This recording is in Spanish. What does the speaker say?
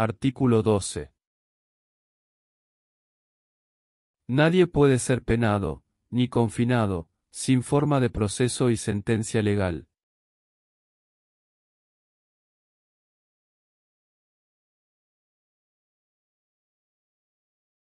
Artículo 12. Nadie puede ser penado, ni confinado, sin forma de proceso y sentencia legal.